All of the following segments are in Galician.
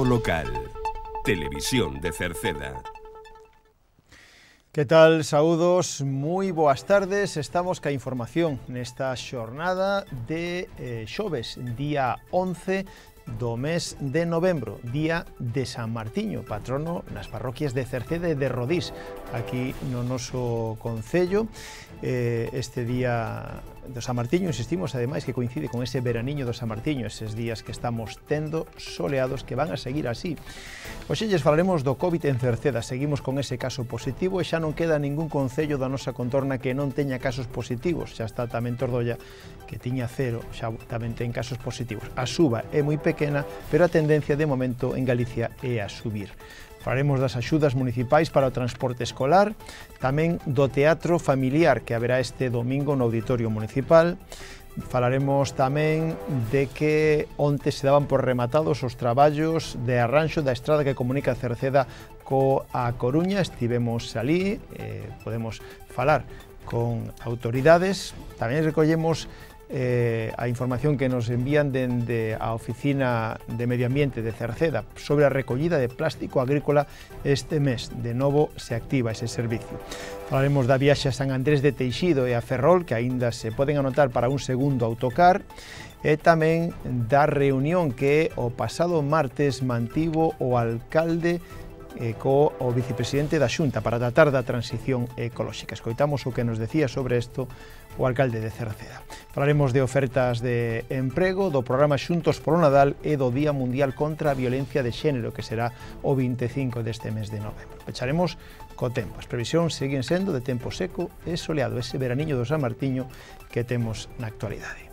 Informativo local. Televisión de Cerceda. Que tal, saúdos, moi boas tardes, estamos ca información nesta xornada de eh, xoves, día 11 do mes de novembro, día de San Martiño, patrono nas parroquias de Cerceda e de Rodís, aquí no noso Concello, eh, este día do San Martiño, insistimos ademais que coincide con ese veraniño do San Martiño, eses días que estamos tendo soleados que van a seguir así. Oxe, lles falaremos do COVID en Cerceda, seguimos con ese caso positivo e xa non queda ningún concello da nosa contorna que non teña casos positivos, xa está tamén Tordolla que tiña cero, xa tamén ten casos positivos. A suba é moi pequena, pero a tendencia de momento en Galicia é a subir. Falaremos das axudas municipais para o transporte escolar, tamén do teatro familiar que haberá este domingo no Auditorio Municipal, Falaremos tamén de que onte se daban por rematados os traballos de arranxo da estrada que comunica Cerceda coa Coruña. Estivemos ali, eh, podemos falar con autoridades. Tamén recollemos eh, a información que nos envían dende a Oficina de Medio Ambiente de Cerceda sobre a recollida de plástico agrícola este mes. De novo se activa ese servicio. Falaremos da viaxe a San Andrés de Teixido e a Ferrol, que aínda se poden anotar para un segundo autocar, e tamén da reunión que o pasado martes mantivo o alcalde e co o vicepresidente da Xunta para tratar da transición ecolóxica. Escoitamos o que nos decía sobre isto o alcalde de Cerceda. Falaremos de ofertas de emprego, do programa Xuntos polo Nadal e do Día Mundial contra a Violencia de Xénero, que será o 25 deste mes de novembro. Pecharemos co tempo. As previsións seguen sendo de tempo seco e soleado, ese veraniño do San Martiño que temos na actualidade.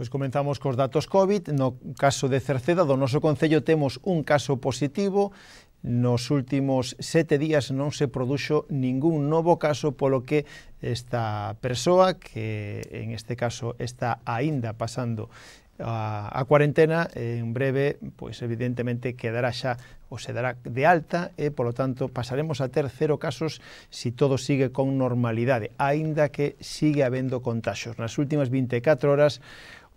Pois comenzamos cos datos COVID. No caso de Cerceda, do noso Concello temos un caso positivo Nos últimos sete días non se produxo ningún novo caso polo que esta persoa, que en este caso está aínda pasando a, a cuarentena, en breve, pois evidentemente quedará xa ou se dará de alta e, polo tanto, pasaremos a ter cero casos se si todo sigue con normalidade, aínda que sigue habendo contaxos. Nas últimas 24 horas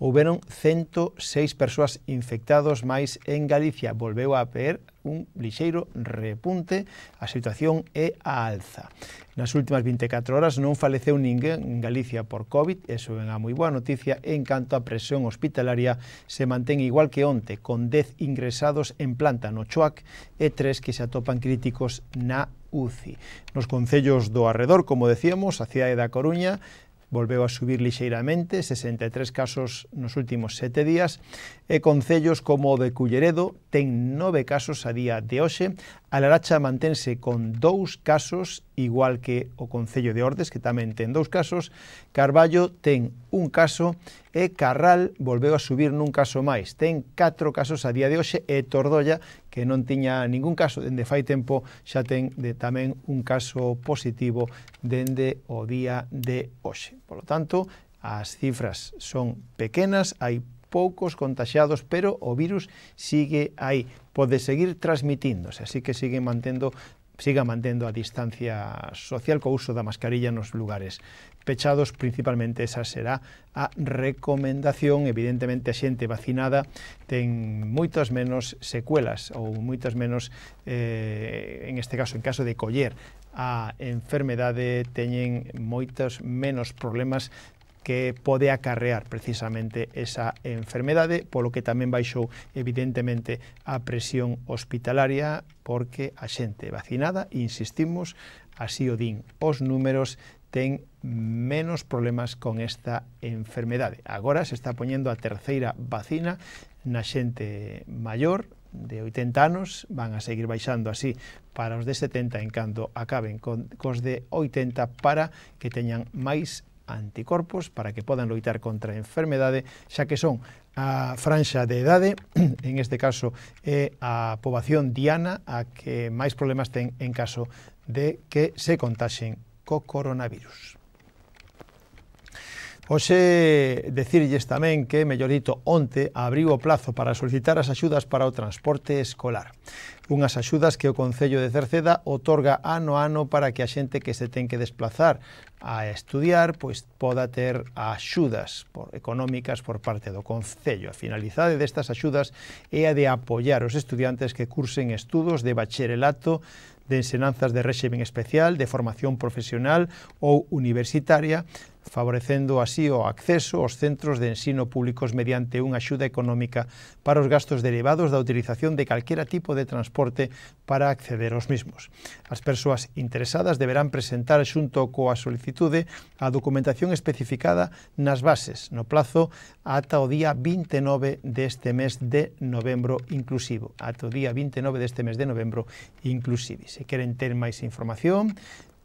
houberon 106 persoas infectados máis en Galicia. Volveu a ver un lixeiro repunte, a situación é a alza. Nas últimas 24 horas non faleceu ninguén en Galicia por COVID, eso é unha moi boa noticia, en canto a presión hospitalaria se mantén igual que onte, con 10 ingresados en planta no Choac e 3 que se atopan críticos na UCI. Nos concellos do arredor, como decíamos, a cidade da Coruña, volveu a subir lixeiramente, 63 casos nos últimos sete días, e concellos como o de Culleredo ten nove casos a día de hoxe, a Laracha mantense con dous casos, igual que o Concello de Ordes, que tamén ten dous casos, Carballo ten un caso e Carral volveu a subir nun caso máis. Ten catro casos a día de hoxe e Tordolla, que non tiña ningún caso dende fai tempo, xa ten de tamén un caso positivo dende o día de hoxe. Por lo tanto, as cifras son pequenas, hai poucos contagiados, pero o virus sigue aí, pode seguir transmitíndose, así que sigue mantendo siga mantendo a distancia social co uso da mascarilla nos lugares pechados, principalmente esa será a recomendación, evidentemente a xente vacinada ten moitas menos secuelas ou moitas menos, eh, en este caso, en caso de coller a enfermedade teñen moitos menos problemas que pode acarrear precisamente esa enfermedade, polo que tamén baixou evidentemente a presión hospitalaria porque a xente vacinada, insistimos, así o din os números, ten menos problemas con esta enfermedade. Agora se está poñendo a terceira vacina na xente maior, de 80 anos van a seguir baixando así para os de 70 en cando acaben con, cos de 80 para que teñan máis anticorpos para que podan loitar contra a enfermedade, xa que son a franxa de edade, en este caso é a poboación diana a que máis problemas ten en caso de que se contaxen co coronavirus. Oxe decirlles tamén que Mellorito onte abriu o plazo para solicitar as axudas para o transporte escolar. Unhas axudas que o Concello de Cerceda otorga ano a ano para que a xente que se ten que desplazar a estudiar pois poda ter axudas por, económicas por parte do Concello. A finalidade destas axudas é a de apoiar os estudiantes que cursen estudos de bacharelato de ensenanzas de réximen especial, de formación profesional ou universitaria, favorecendo así o acceso aos centros de ensino públicos mediante unha axuda económica para os gastos derivados da utilización de calquera tipo de transporte para acceder aos mesmos. As persoas interesadas deberán presentar xunto coa solicitude a documentación especificada nas bases, no plazo ata o día 29 deste mes de novembro inclusivo, ata o día 29 deste mes de novembro inclusivo. Se queren ter máis información,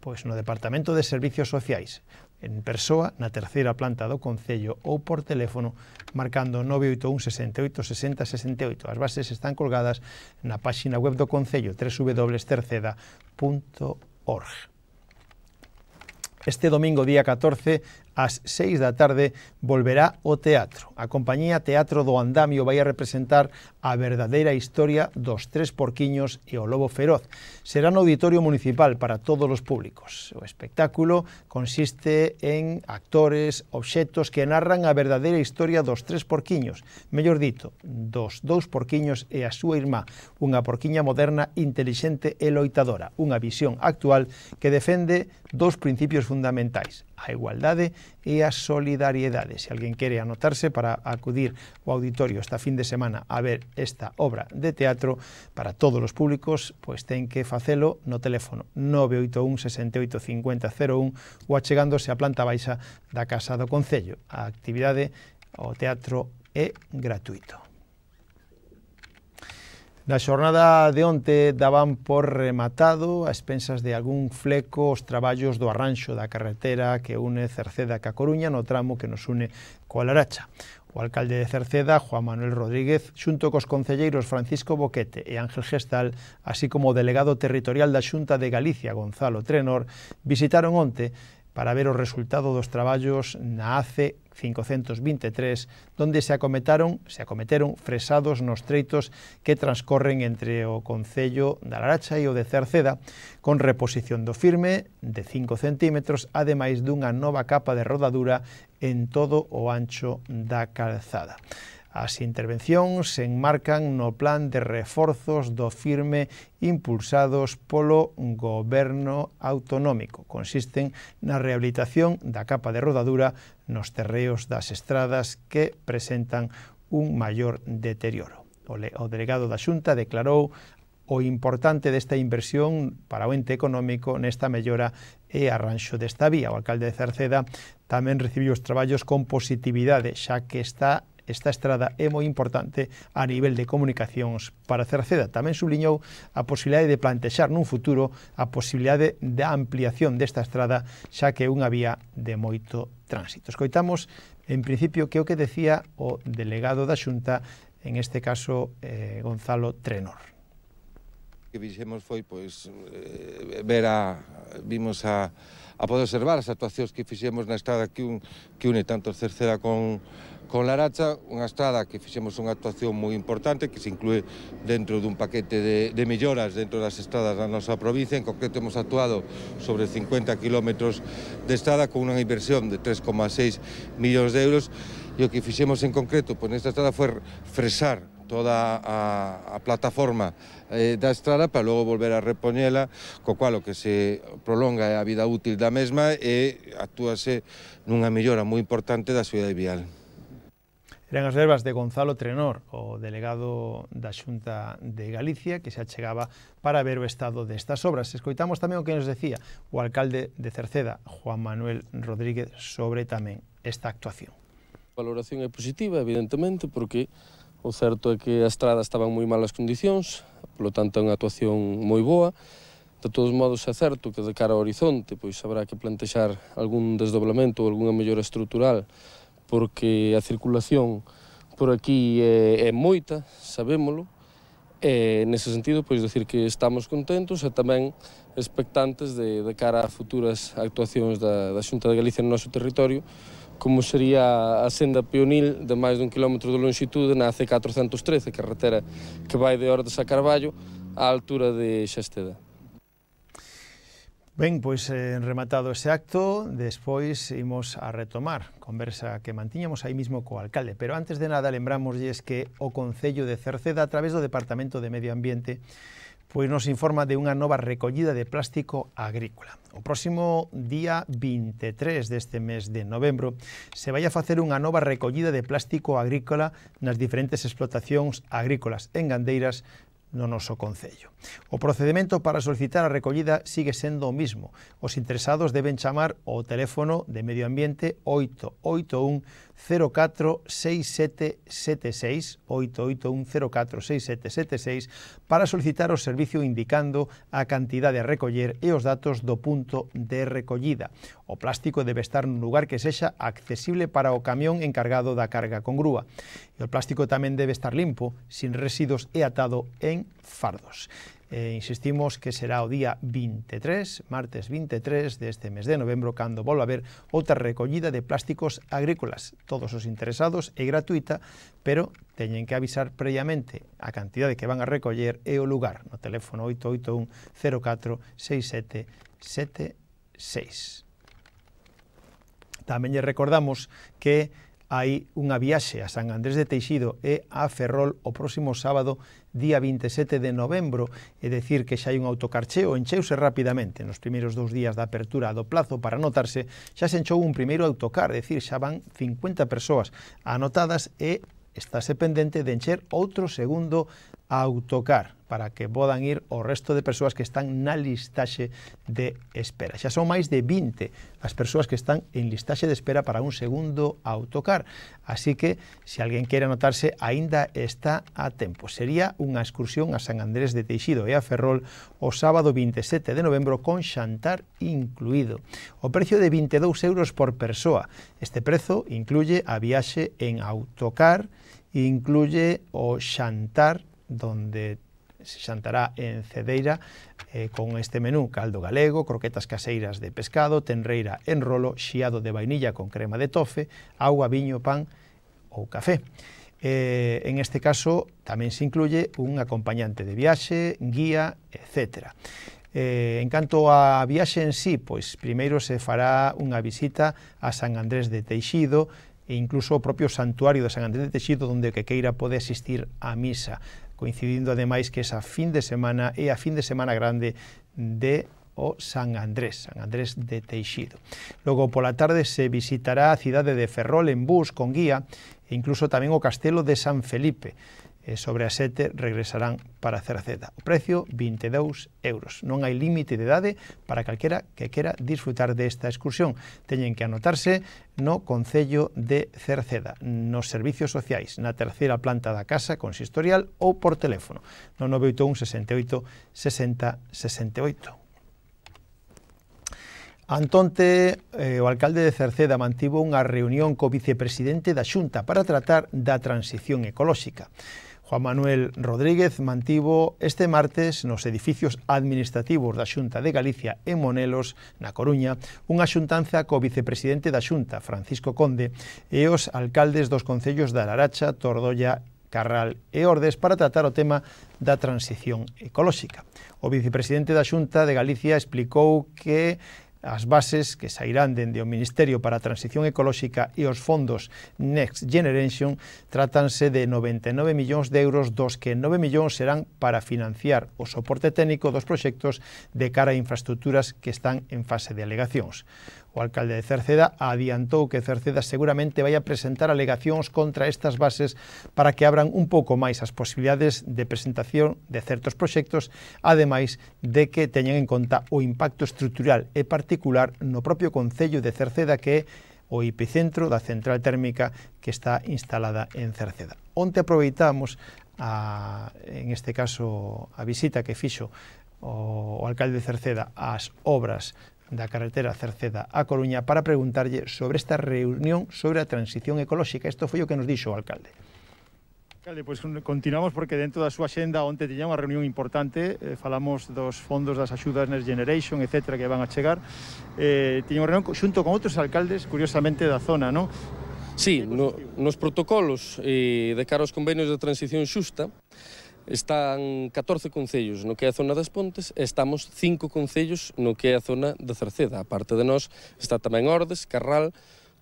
pois no Departamento de Servicios Sociais, en persoa na terceira planta do Concello ou por teléfono marcando 981 68 60 68. As bases están colgadas na páxina web do Concello www.terceda.org. Este domingo, día 14, ás 6 da tarde volverá o teatro. A compañía Teatro do Andamio vai a representar a verdadeira historia dos tres porquiños e o lobo feroz. Será no auditorio municipal para todos os públicos. O espectáculo consiste en actores, obxectos que narran a verdadeira historia dos tres porquiños, mellor dito, dos dous porquiños e a súa irmá, unha porquiña moderna, intelixente e loitadora, unha visión actual que defende dous principios fundamentais, a igualdade e a solidariedade. Se alguén quere anotarse para acudir ao auditorio esta fin de semana a ver esta obra de teatro para todos os públicos, pois ten que facelo no teléfono 981 68 5001 ou achegándose á planta baixa da Casa do Concello. A actividade o teatro é gratuito. Na xornada de onte daban por rematado a expensas de algún fleco os traballos do arranxo da carretera que une Cerceda a Coruña no tramo que nos une coa Laracha. O alcalde de Cerceda, Juan Manuel Rodríguez, xunto cos concelleiros Francisco Boquete e Ángel Gestal, así como o delegado territorial da Xunta de Galicia, Gonzalo Trenor, visitaron onte para ver o resultado dos traballos na ACE 523, donde se acometaron, se acometeron fresados nos treitos que transcorren entre o Concello da Laracha e o de Cerceda, con reposición do firme de 5 centímetros, ademais dunha nova capa de rodadura en todo o ancho da calzada. As intervencións se enmarcan no plan de reforzos do firme impulsados polo goberno autonómico. Consisten na rehabilitación da capa de rodadura nos terreos das estradas que presentan un maior deterioro. O delegado da Xunta declarou o importante desta inversión para o ente económico nesta mellora e arranxo desta vía. O alcalde de Cerceda tamén recibiu os traballos con positividade, xa que está esta estrada é moi importante a nivel de comunicacións para Cerceda. Tamén subliñou a posibilidade de plantexar nun futuro a posibilidade de ampliación desta estrada, xa que é unha vía de moito tránsito. Escoitamos, en principio, que o que decía o delegado da Xunta, en este caso, eh, Gonzalo Trenor que fixemos foi pois eh, ver a vimos a a poder observar as actuacións que fixemos na estrada que un que une tanto Cerceda con Con Laracha, unha estrada que fixemos unha actuación moi importante que se inclúe dentro dun paquete de, de melloras dentro das estradas da nosa provincia. En concreto, hemos actuado sobre 50 kilómetros de estrada con unha inversión de 3,6 millóns de euros e o que fixemos en concreto pues, pois, nesta estrada foi fresar toda a, a plataforma eh, da estrada para logo volver a repoñela, co cual o que se prolonga a vida útil da mesma e actúase nunha mellora moi importante da de vial. Eran as verbas de Gonzalo Trenor, o delegado da Xunta de Galicia, que se achegaba para ver o estado destas obras. Escoitamos tamén o que nos decía o alcalde de Cerceda, Juan Manuel Rodríguez, sobre tamén esta actuación. A valoración é positiva, evidentemente, porque o certo é que a estrada estaba en moi malas condicións, polo tanto é unha actuación moi boa. De todos modos é certo que de cara ao horizonte pois habrá que plantexar algún desdoblamento ou algunha mellora estrutural porque a circulación por aquí é, é moita, sabémolo, e nese sentido, pois decir que estamos contentos e tamén expectantes de, de cara a futuras actuacións da, da Xunta de Galicia no noso territorio, como sería a senda peonil de máis dun kilómetro de longitude na C413, carretera que vai de Ordes a Carballo á altura de Xasteda. Ben, pois eh, rematado ese acto, despois imos a retomar conversa que mantiñamos aí mismo co alcalde, pero antes de nada yes, que o Concello de Cerceda a través do Departamento de Medio Ambiente pois nos informa de unha nova recollida de plástico agrícola. O próximo día 23 deste mes de novembro se vai a facer unha nova recollida de plástico agrícola nas diferentes explotacións agrícolas en Gandeiras no noso Concello. O procedimento para solicitar a recollida sigue sendo o mismo. Os interesados deben chamar o teléfono de Medio Ambiente 881 046776 881046776 para solicitar o servicio indicando a cantidade a recoller e os datos do punto de recollida. O plástico debe estar nun lugar que sexa accesible para o camión encargado da carga con grúa. E o plástico tamén debe estar limpo, sin residuos e atado en fardos. Eh, insistimos que será o día 23, martes 23 deste mes de novembro, cando volva a haber outra recollida de plásticos agrícolas. Todos os interesados é gratuita, pero teñen que avisar previamente a cantidade que van a recoller e o lugar no teléfono 881 04 6776. Tamén lle recordamos que hai unha viaxe a San Andrés de Teixido e a Ferrol o próximo sábado día 27 de novembro, é dicir que xa hai un autocarcheo, encheuse rapidamente nos primeiros dous días da apertura do plazo para anotarse, xa se enchou un primeiro autocar, é dicir, xa van 50 persoas anotadas e estáse pendente de encher outro segundo autocar para que podan ir o resto de persoas que están na listaxe de espera. Xa son máis de 20 as persoas que están en listaxe de espera para un segundo autocar. Así que, se alguén quere anotarse, aínda está a tempo. Sería unha excursión a San Andrés de Teixido e a Ferrol o sábado 27 de novembro con xantar incluído. O precio de 22 euros por persoa. Este prezo incluye a viaxe en autocar, incluye o xantar donde se xantará en Cedeira eh, con este menú caldo galego, croquetas caseiras de pescado, tenreira en rolo, xiado de vainilla con crema de tofe, agua, viño, pan ou café. Eh, en este caso tamén se incluye un acompañante de viaxe, guía, etc. Eh, en canto a viaxe en sí, pois primeiro se fará unha visita a San Andrés de Teixido e incluso o propio santuario de San Andrés de Teixido onde que queira pode asistir á misa coincidindo ademais que esa fin de semana é a fin de semana grande de o San Andrés, San Andrés de Teixido. Logo, pola tarde, se visitará a cidade de Ferrol en bus con guía e incluso tamén o castelo de San Felipe e eh, sobre as 7 regresarán para Cerceda. O precio, 22 euros. Non hai límite de idade para calquera que quera disfrutar desta excursión. Teñen que anotarse no Concello de Cerceda, nos servicios sociais, na terceira planta da casa consistorial ou por teléfono, no 981 68 60 68. Antonte, eh, o alcalde de Cerceda, mantivo unha reunión co vicepresidente da Xunta para tratar da transición ecolóxica. Juan Manuel Rodríguez mantivo este martes nos edificios administrativos da Xunta de Galicia en Monelos, na Coruña, unha xuntanza co vicepresidente da Xunta, Francisco Conde, e os alcaldes dos concellos da Laracha, Tordolla Carral e Ordes para tratar o tema da transición ecolóxica. O vicepresidente da Xunta de Galicia explicou que as bases que sairán dende o Ministerio para a Transición Ecolóxica e os fondos Next Generation tratanse de 99 millóns de euros dos que 9 millóns serán para financiar o soporte técnico dos proxectos de cara a infraestructuras que están en fase de alegacións. O alcalde de Cerceda adiantou que Cerceda seguramente vai a presentar alegacións contra estas bases para que abran un pouco máis as posibilidades de presentación de certos proxectos, ademais de que teñan en conta o impacto estrutural e particular no propio Concello de Cerceda que é o epicentro da central térmica que está instalada en Cerceda. Onte aproveitamos a, en este caso a visita que fixo o, o alcalde de Cerceda ás obras da carretera Cerceda a Coruña para preguntarlle sobre esta reunión sobre a transición ecolóxica. Isto foi o que nos dixo o alcalde. Alcalde, pois continuamos porque dentro da súa xenda onte tiña unha reunión importante, eh, falamos dos fondos das axudas Next Generation, etc., que van a chegar. Eh, tiña unha reunión xunto con outros alcaldes, curiosamente, da zona, non? Sí, no, nos protocolos eh, de cara aos convenios de transición xusta, Están 14 concellos no que é a zona das Pontes e estamos 5 concellos no que é a zona da Cerceda. A parte de nós está tamén Ordes, Carral,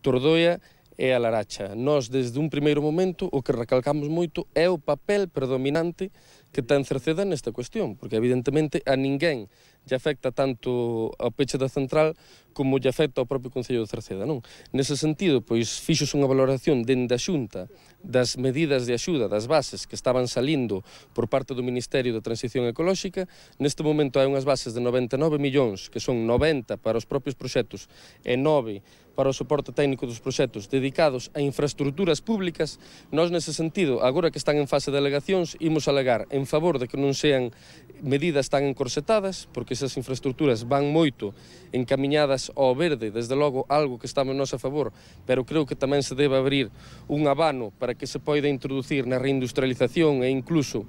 Tordoia e a Laracha. Nós, desde un primeiro momento, o que recalcamos moito é o papel predominante que ten Cerceda nesta cuestión, porque evidentemente a ninguén lle afecta tanto a peche da central como lle afecta ao propio Concello de Cerceda, non? Nese sentido, pois fixos unha valoración dende a Xunta das medidas de axuda, das bases que estaban salindo por parte do Ministerio da Transición Ecolóxica. Neste momento hai unhas bases de 99 millóns, que son 90 para os propios proxectos e 9 para o soporte técnico dos proxectos dedicados a infraestructuras públicas. Nós nese sentido, agora que están en fase de alegacións, imos alegar en favor de que non sean medidas tan encorsetadas, porque esas infraestructuras van moito encaminhadas ao verde, desde logo algo que está a nosa favor, pero creo que tamén se debe abrir un abano para que se poida introducir na reindustrialización e incluso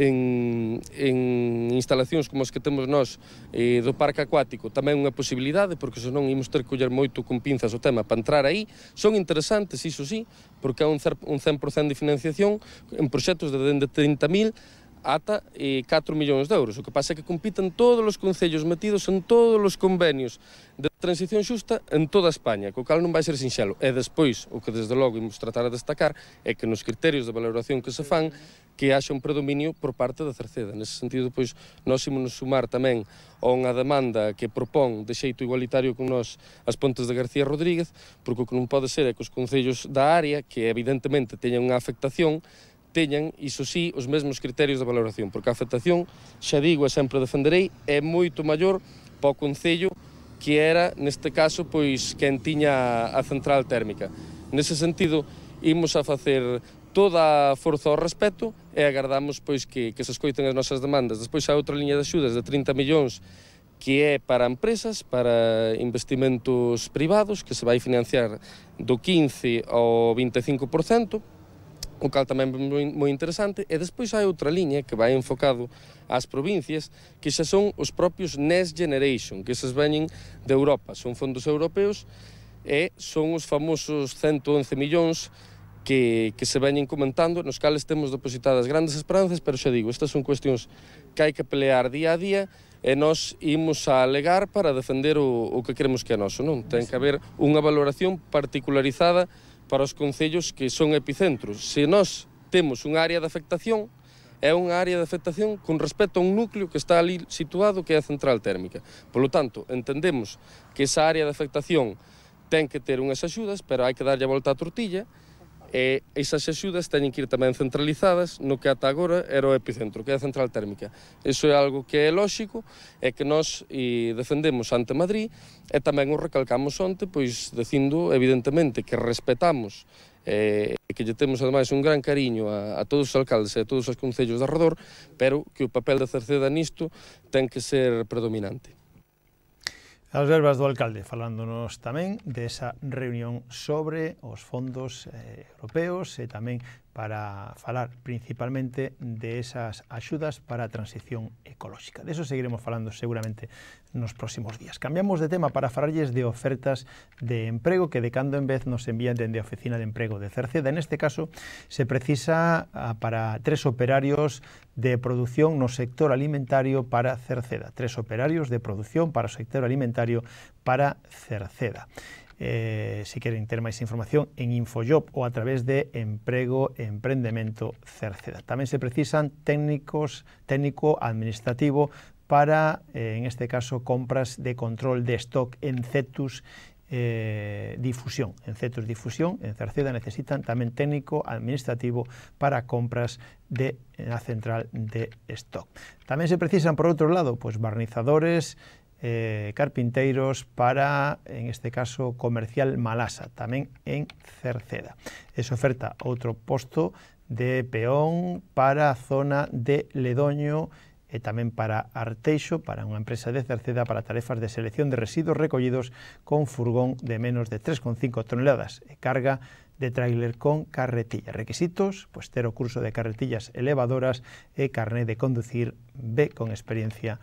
en, en instalacións como as que temos nós eh, do parque acuático tamén unha posibilidade, porque senón imos ter que coller moito con pinzas o tema para entrar aí. Son interesantes, iso sí, porque é un, un 100% de financiación en proxectos de dende 30.000 ata e 4 millóns de euros. O que pasa é que compitan todos os concellos metidos en todos os convenios de transición xusta en toda España, co cal non vai ser sinxelo. E despois, o que desde logo imos tratar a destacar é que nos criterios de valoración que se fan que haxa un predominio por parte da Cerceda. Nese sentido, pois, nós imos sumar tamén a unha demanda que propón de xeito igualitario con nós as Pontes de García Rodríguez, porque o que non pode ser é que os concellos da área, que evidentemente teñen unha afectación, teñan, iso sí, os mesmos criterios de valoración, porque a afectación, xa digo e sempre defenderei, é moito maior para o Concello que era, neste caso, pois, quen tiña a central térmica. Nese sentido, imos a facer toda a forza ao respecto e agardamos pois que, que se escoiten as nosas demandas. Despois a outra liña de axudas de 30 millóns que é para empresas, para investimentos privados, que se vai financiar do 15 ao 25%, o cal tamén moi, moi interesante, e despois hai outra liña que vai enfocado ás provincias, que xa son os propios Next Generation, que esas veñen de Europa, son fondos europeos, e son os famosos 111 millóns que, que se veñen comentando, nos cales temos depositadas grandes esperanzas, pero xa digo, estas son cuestións que hai que pelear día a día, e nós imos a alegar para defender o, o que queremos que é noso, non? Ten que haber unha valoración particularizada para os concellos que son epicentros. Se nós temos unha área de afectación, é unha área de afectación con respecto a un núcleo que está ali situado que é a central térmica. Polo tanto, entendemos que esa área de afectación ten que ter unhas axudas, pero hai que darlle a volta a tortilla E esas axudas teñen que ir tamén centralizadas no que ata agora era o epicentro, que é a central térmica. Iso é algo que é lóxico e que nós e defendemos ante Madrid e tamén o recalcamos onte, pois dicindo evidentemente que respetamos eh, que lle temos ademais un gran cariño a, a todos os alcaldes e a todos os concellos de arredor, pero que o papel da Cerceda nisto ten que ser predominante. As verbas do alcalde falándonos tamén desa reunión sobre os fondos eh, europeos e tamén para falar principalmente de esas axudas para a transición ecolóxica. De eso seguiremos falando seguramente nos próximos días. Cambiamos de tema para falarlles de ofertas de emprego que de cando en vez nos envían dende a Oficina de Emprego de Cerceda. En este caso se precisa ah, para tres operarios de producción no sector alimentario para Cerceda. Tres operarios de producción para o sector alimentario para Cerceda. Eh, si quieren tener más información, en Infojob o a través de Emprego Emprendimiento, Cerceda. También se precisan técnicos, técnico administrativo para, eh, en este caso, compras de control de stock en CETUS eh, difusión. En CETUS difusión, en Cerceda necesitan también técnico administrativo para compras de la central de stock. También se precisan, por otro lado, pues barnizadores, eh, carpinteiros para, en este caso, comercial Malasa, tamén en Cerceda. E oferta outro posto de peón para a zona de Ledoño e tamén para Arteixo, para unha empresa de Cerceda para tarefas de selección de residuos recollidos con furgón de menos de 3,5 toneladas e carga de tráiler con carretilla. Requisitos, pues ter o curso de carretillas elevadoras e carné de conducir B con experiencia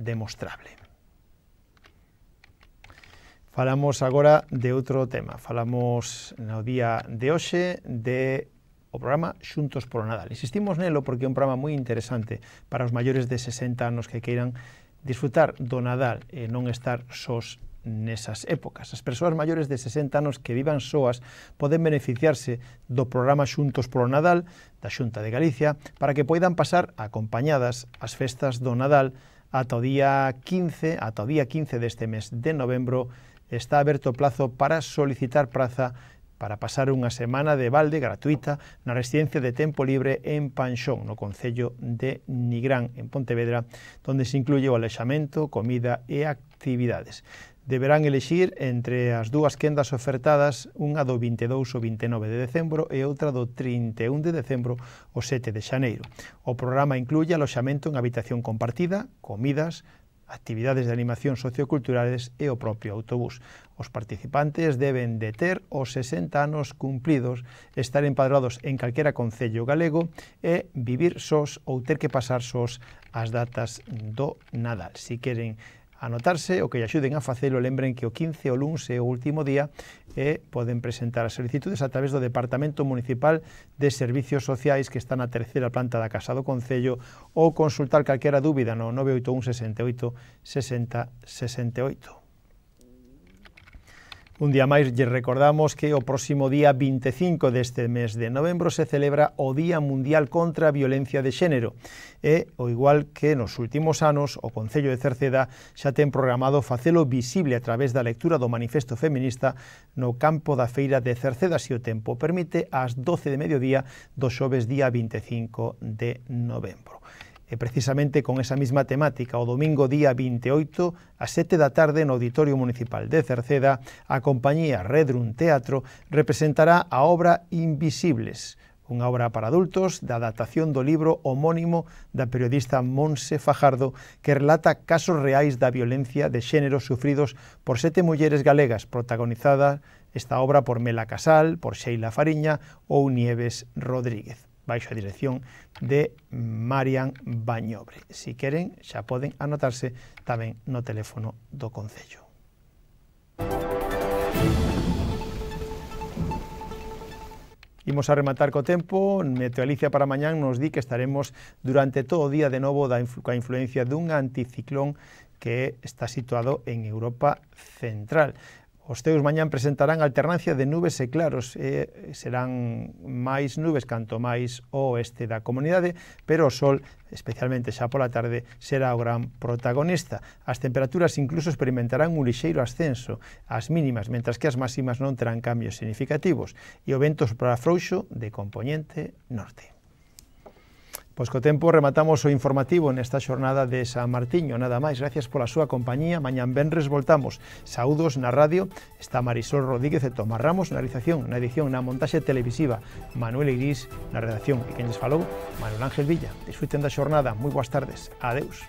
demostrable. Falamos agora de outro tema. Falamos no día de hoxe de o programa Xuntos polo Nadal. Insistimos nelo porque é un programa moi interesante para os maiores de 60 anos que queiran disfrutar do Nadal e non estar sós nesas épocas. As persoas maiores de 60 anos que vivan soas poden beneficiarse do programa Xuntos polo Nadal da Xunta de Galicia para que poidan pasar acompañadas as festas do Nadal ata o día 15, ata o día 15 deste mes de novembro está aberto o plazo para solicitar praza para pasar unha semana de balde gratuita na residencia de tempo libre en Panxón, no Concello de Nigrán, en Pontevedra, donde se incluye o alexamento, comida e actividades. Deberán elegir entre as dúas quendas ofertadas unha do 22 ou 29 de decembro e outra do 31 de decembro ou 7 de xaneiro. O programa incluye aloxamento en habitación compartida, comidas, actividades de animación socioculturales e o propio autobús. Os participantes deben de ter os 60 anos cumplidos, estar empadrados en calquera concello galego e vivir sós ou ter que pasar sós as datas do Nadal. Si queren anotarse o que lle axuden a facelo. Lembren que o 15 o luns é o último día e eh, poden presentar as solicitudes a través do Departamento Municipal de Servicios Sociais que está na terceira planta da Casa do Concello ou consultar calquera dúbida no 981 68 60 68. Un día máis lle recordamos que o próximo día 25 deste mes de novembro se celebra o Día Mundial contra a Violencia de Xénero e, o igual que nos últimos anos, o Concello de Cerceda xa ten programado facelo visible a través da lectura do Manifesto Feminista no campo da Feira de Cerceda, se o tempo permite, ás 12 de mediodía do xoves día 25 de novembro e precisamente con esa misma temática, o domingo día 28, a 7 da tarde no Auditorio Municipal de Cerceda, a compañía Redrum Teatro representará a obra Invisibles, unha obra para adultos da adaptación do libro homónimo da periodista Monse Fajardo que relata casos reais da violencia de xénero sufridos por sete mulleres galegas protagonizada esta obra por Mela Casal, por Sheila Fariña ou Nieves Rodríguez baixo a dirección de Marian Bañobre. Si queren, xa poden anotarse tamén no teléfono do Concello. Imos a rematar co tempo, Meteoalicia para mañán nos di que estaremos durante todo o día de novo da influ influencia dun anticiclón que está situado en Europa Central. Os teus mañán presentarán alternancia de nubes e claros, e serán máis nubes canto máis o oeste da comunidade, pero o sol, especialmente xa pola tarde, será o gran protagonista. As temperaturas incluso experimentarán un lixeiro ascenso, as mínimas, mentras que as máximas non terán cambios significativos, e o vento soprará frouxo de componente norte. Pois co tempo rematamos o informativo nesta xornada de San Martiño. Nada máis, gracias pola súa compañía. Mañan venres voltamos. Saúdos na radio. Está Marisol Rodríguez e Tomás Ramos na realización, na edición, na montaxe televisiva. Manuel Iris na redacción. E quen les falou? Manuel Ángel Villa. Disfruten da xornada. Moi boas tardes. Adeus.